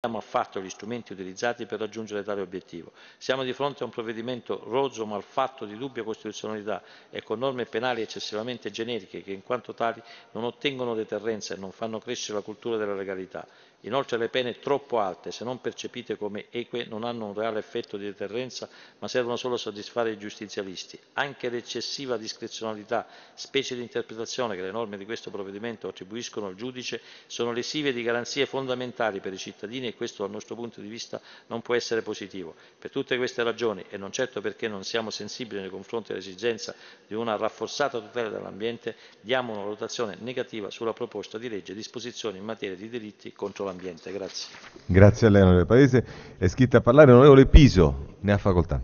abbiamo affatto gli strumenti utilizzati per raggiungere tale obiettivo. Siamo di fronte a un provvedimento rozzo malfatto di dubbia costituzionalità e con norme penali eccessivamente generiche che in quanto tali non ottengono deterrenza e non fanno crescere la cultura della legalità. Inoltre le pene troppo alte, se non percepite come eque, non hanno un reale effetto di deterrenza, ma servono solo a soddisfare i giustizialisti. Anche l'eccessiva discrezionalità, specie di interpretazione che le norme di questo provvedimento attribuiscono al giudice, sono lesive di garanzie fondamentali per i cittadini e questo dal nostro punto di vista non può essere positivo. Per tutte queste ragioni, e non certo perché non siamo sensibili nei confronti dell'esigenza di una rafforzata tutela dell'ambiente, diamo una valutazione negativa sulla proposta di legge disposizioni in materia di delitti contro la l'ambiente. Grazie. Grazie a lei, onorevole Paese. È scritta a parlare l'onorevole Piso, ne ha facoltà.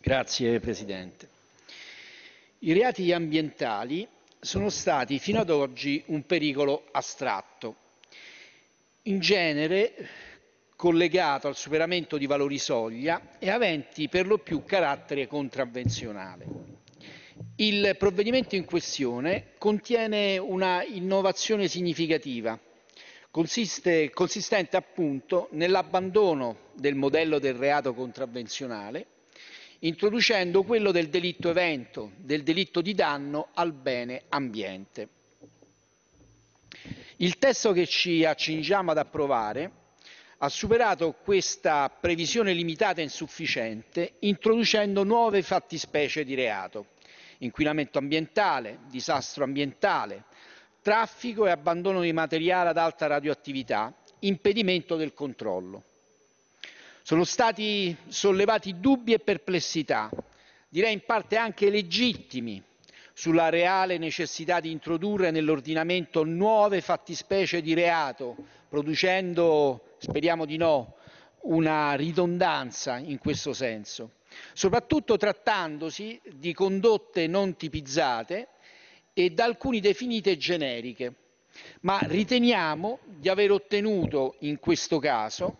Grazie Presidente. I reati ambientali sono stati fino ad oggi un pericolo astratto, in genere collegato al superamento di valori soglia e aventi per lo più carattere contravvenzionale. Il provvedimento in questione contiene una innovazione significativa, consiste, consistente appunto nell'abbandono del modello del reato contravvenzionale, introducendo quello del delitto evento, del delitto di danno al bene ambiente. Il testo che ci accingiamo ad approvare ha superato questa previsione limitata e insufficiente, introducendo nuove fattispecie di reato inquinamento ambientale, disastro ambientale, traffico e abbandono di materiale ad alta radioattività, impedimento del controllo. Sono stati sollevati dubbi e perplessità, direi in parte anche legittimi, sulla reale necessità di introdurre nell'ordinamento nuove fattispecie di reato, producendo, speriamo di no, una ridondanza in questo senso, soprattutto trattandosi di condotte non tipizzate e da alcuni definite generiche, ma riteniamo di aver ottenuto in questo caso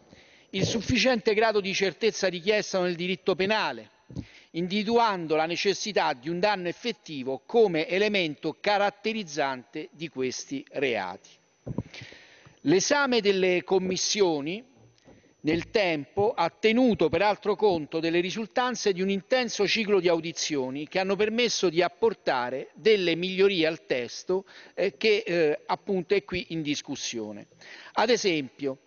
il sufficiente grado di certezza richiesta nel diritto penale, individuando la necessità di un danno effettivo come elemento caratterizzante di questi reati. L'esame delle commissioni nel tempo ha tenuto peraltro conto delle risultanze di un intenso ciclo di audizioni che hanno permesso di apportare delle migliorie al testo eh, che eh, appunto è qui in discussione. Ad esempio,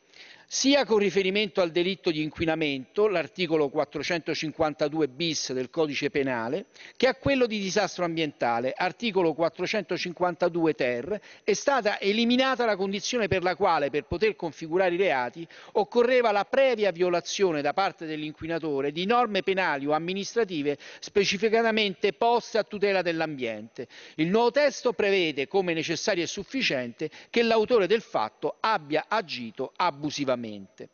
sia con riferimento al delitto di inquinamento, l'articolo 452 bis del codice penale, che a quello di disastro ambientale, articolo 452 ter, è stata eliminata la condizione per la quale per poter configurare i reati occorreva la previa violazione da parte dell'inquinatore di norme penali o amministrative specificatamente poste a tutela dell'ambiente. Il nuovo testo prevede come necessario e sufficiente che l'autore del fatto abbia agito abusivamente ambientalmente.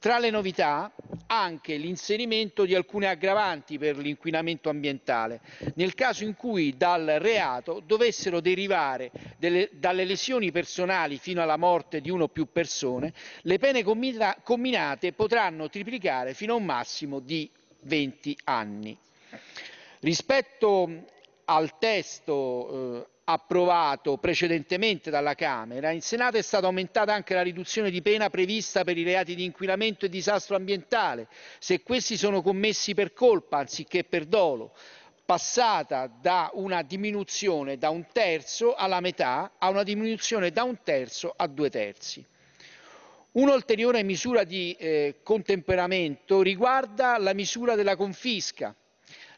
Tra le novità anche l'inserimento di alcune aggravanti per l'inquinamento ambientale, nel caso in cui dal reato dovessero derivare delle, dalle lesioni personali fino alla morte di uno o più persone, le pene combinate potranno triplicare fino a un massimo di 20 anni. Rispetto al testo eh, approvato precedentemente dalla Camera, in Senato è stata aumentata anche la riduzione di pena prevista per i reati di inquinamento e disastro ambientale, se questi sono commessi per colpa anziché per dolo, passata da una diminuzione da un terzo alla metà a una diminuzione da un terzo a due terzi. Un'ulteriore misura di eh, contemperamento riguarda la misura della confisca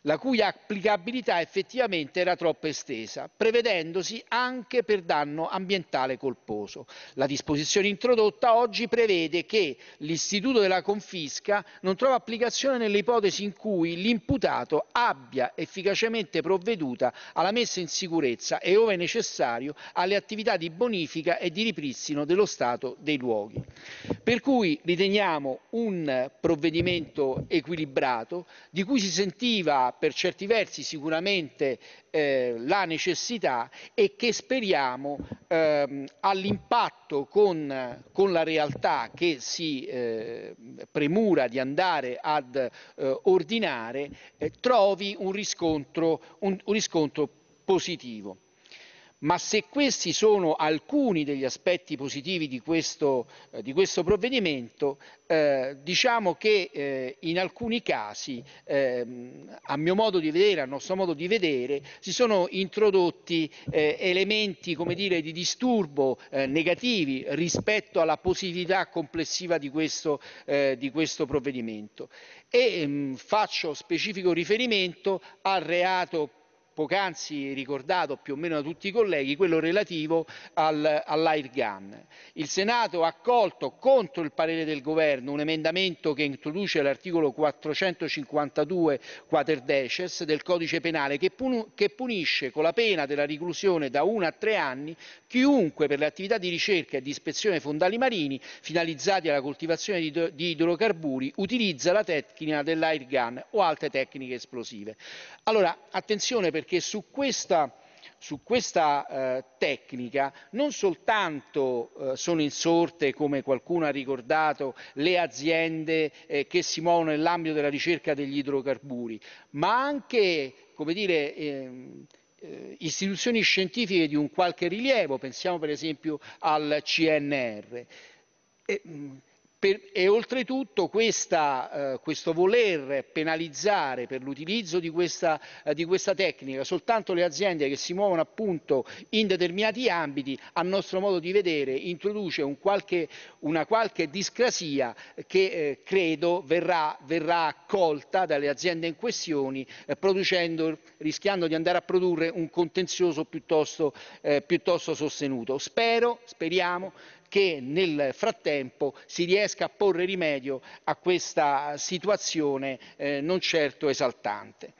la cui applicabilità effettivamente era troppo estesa, prevedendosi anche per danno ambientale colposo. La disposizione introdotta oggi prevede che l'istituto della confisca non trova applicazione nelle ipotesi in cui l'imputato abbia efficacemente provveduta alla messa in sicurezza e, ove necessario, alle attività di bonifica e di ripristino dello stato dei luoghi. Per cui riteniamo un provvedimento equilibrato di cui si sentiva per certi versi sicuramente eh, la necessità e che speriamo ehm, all'impatto con, con, la realtà che si eh, premura di andare ad eh, ordinare eh, trovi un riscontro, un, un riscontro positivo ma se questi sono alcuni degli aspetti positivi di questo, eh, di questo provvedimento, eh, diciamo che eh, in alcuni casi, eh, a mio modo di vedere, a nostro modo di vedere, si sono introdotti eh, elementi dire, di disturbo eh, negativi rispetto alla positività complessiva di questo, di questo provvedimento. E mh, ehm, faccio specifico riferimento al reato poc'anzi ricordato più o meno da tutti i colleghi, quello relativo al, all'Airgun. Il Senato ha accolto contro il parere del Governo un emendamento che introduce l'articolo 452 quaterdeces del codice penale che, pun- che punisce con la pena della reclusione da 1 a 3 anni chiunque per le attività di ricerca e di ispezione fondali marini finalizzati alla coltivazione di, do- di idrocarburi utilizza la tecnica dell'airgun o altre tecniche esplosive. Allora, attenzione perché perché su questa su questa eh, tecnica non soltanto eh, sono insorte, come qualcuno ha ricordato, le aziende eh, che si muovono nell'ambito della ricerca degli idrocarburi, ma anche come dire, ehm, eh, istituzioni scientifiche di un qualche rilievo, pensiamo per esempio al CNR. E, mh, mm, per, e oltretutto questa, eh, questo voler penalizzare per l'utilizzo di, eh, di questa, tecnica soltanto le aziende che si muovono appunto in determinati ambiti, a nostro modo di vedere, introduce un qualche, una qualche discrasia che eh, credo verrà, verrà, accolta dalle aziende in questione, eh, rischiando di andare a produrre un contenzioso piuttosto, eh, piuttosto sostenuto. Spero, speriamo che nel frattempo si riesca a porre rimedio a questa situazione eh, non certo esaltante.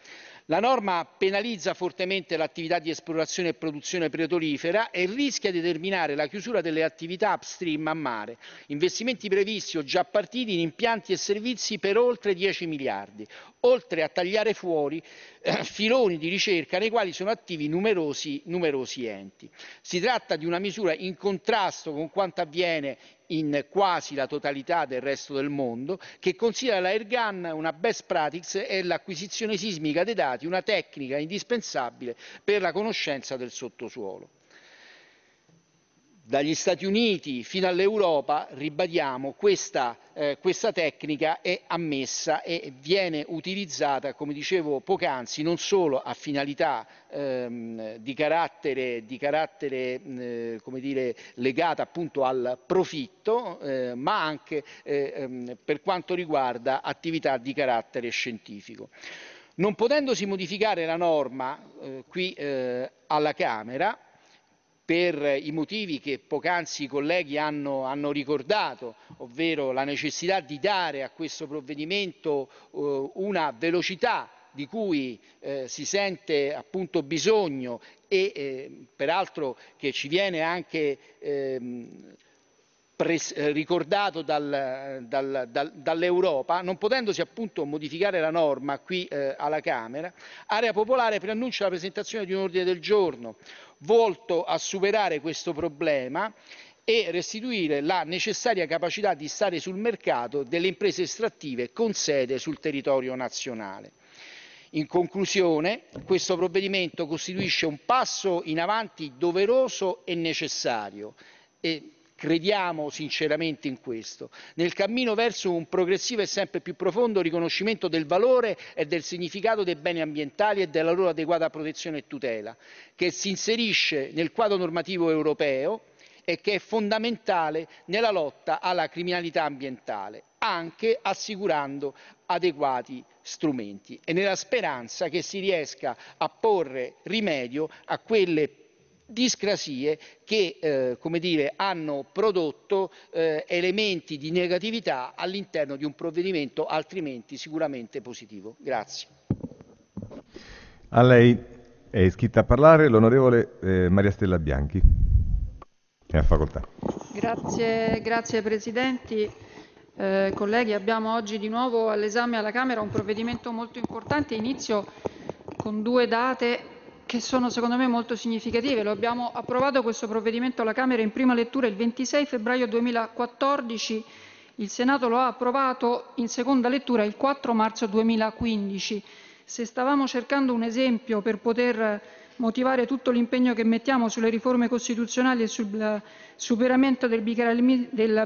La norma penalizza fortemente l'attività di esplorazione e produzione petrolifera e rischia di determinare la chiusura delle attività upstream a mare, investimenti previsti o già partiti in impianti e servizi per oltre 10 miliardi, oltre a tagliare fuori eh, filoni di ricerca nei quali sono attivi numerosi, numerosi enti. Si tratta di una misura in contrasto con quanto avviene in quasi la totalità del resto del mondo, che considera l'airgun una best practice e l'acquisizione sismica dei dati una tecnica indispensabile per la conoscenza del sottosuolo dagli Stati Uniti fino all'Europa, ribadiamo, questa, eh, questa, tecnica è ammessa e viene utilizzata, come dicevo poc'anzi, non solo a finalità ehm, di carattere, di carattere eh, dire, legata appunto al profitto, eh, ma anche eh, ehm, per quanto riguarda attività di carattere scientifico. Non potendosi modificare la norma eh, qui eh, alla Camera, per i motivi che poc'anzi i colleghi hanno, hanno, ricordato, ovvero la necessità di dare a questo provvedimento eh, una velocità di cui eh, si sente appunto bisogno e eh, peraltro che ci viene anche ehm, eh, ricordato dal, dal, dal, dall'Europa, non potendosi appunto modificare la norma qui eh, alla Camera, Area Popolare preannuncia la presentazione di un ordine del giorno volto a superare questo problema e restituire la necessaria capacità di stare sul mercato delle imprese estrattive con sede sul territorio nazionale. In conclusione, questo provvedimento costituisce un passo in avanti doveroso e necessario e Crediamo sinceramente in questo, nel cammino verso un progressivo e sempre più profondo riconoscimento del valore e del significato dei beni ambientali e della loro adeguata protezione e tutela, che si inserisce nel quadro normativo europeo e che è fondamentale nella lotta alla criminalità ambientale, anche assicurando adeguati strumenti e nella speranza che si riesca a porre rimedio a quelle discrasie che eh, come dire, hanno prodotto eh, elementi di negatività all'interno di un provvedimento altrimenti sicuramente positivo. Grazie. A lei è iscritta a parlare l'onorevole eh, Maria Stella Bianchi. È a facoltà. Grazie, grazie Presidenti. Eh, colleghi, abbiamo oggi di nuovo all'esame alla Camera un provvedimento molto importante. Inizio con due date che sono secondo me molto significative. Lo abbiamo approvato questo provvedimento alla Camera in prima lettura il 26 febbraio 2014, il Senato lo ha approvato in seconda lettura il 4 marzo 2015. Se stavamo cercando un esempio per poter motivare tutto l'impegno che mettiamo sulle riforme costituzionali e sul eh, superamento del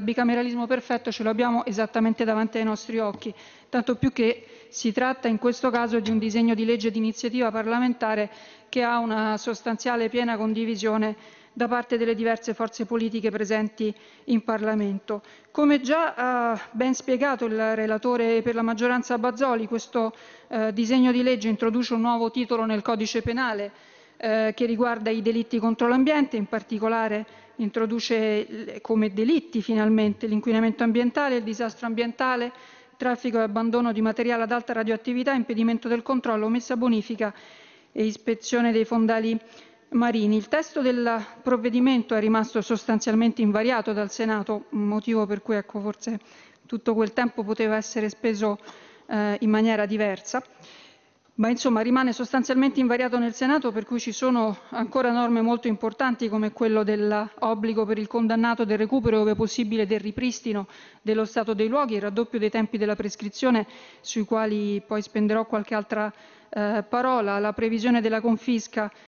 bicameralismo perfetto ce lo abbiamo esattamente davanti ai nostri occhi, tanto più che si tratta in questo caso di un disegno di legge di iniziativa parlamentare che ha una sostanziale piena condivisione da parte delle diverse forze politiche presenti in Parlamento. Come già ha eh, ben spiegato il relatore per la maggioranza Bazzoli, questo eh, disegno di legge introduce un nuovo titolo nel codice penale eh, che riguarda i delitti contro l'ambiente, in particolare introduce come delitti finalmente l'inquinamento ambientale, il disastro ambientale, traffico e abbandono di materiale ad alta radioattività, impedimento del controllo, messa a bonifica e ispezione dei fondali marini. Il testo del provvedimento è rimasto sostanzialmente invariato dal Senato, motivo per cui ecco, forse tutto quel tempo poteva essere speso eh, in maniera diversa ma insomma rimane sostanzialmente invariato nel Senato per cui ci sono ancora norme molto importanti come quello dell'obbligo per il condannato del recupero ove possibile del ripristino dello stato dei luoghi, il raddoppio dei tempi della prescrizione sui quali poi spenderò qualche altra eh, parola, la previsione della confisca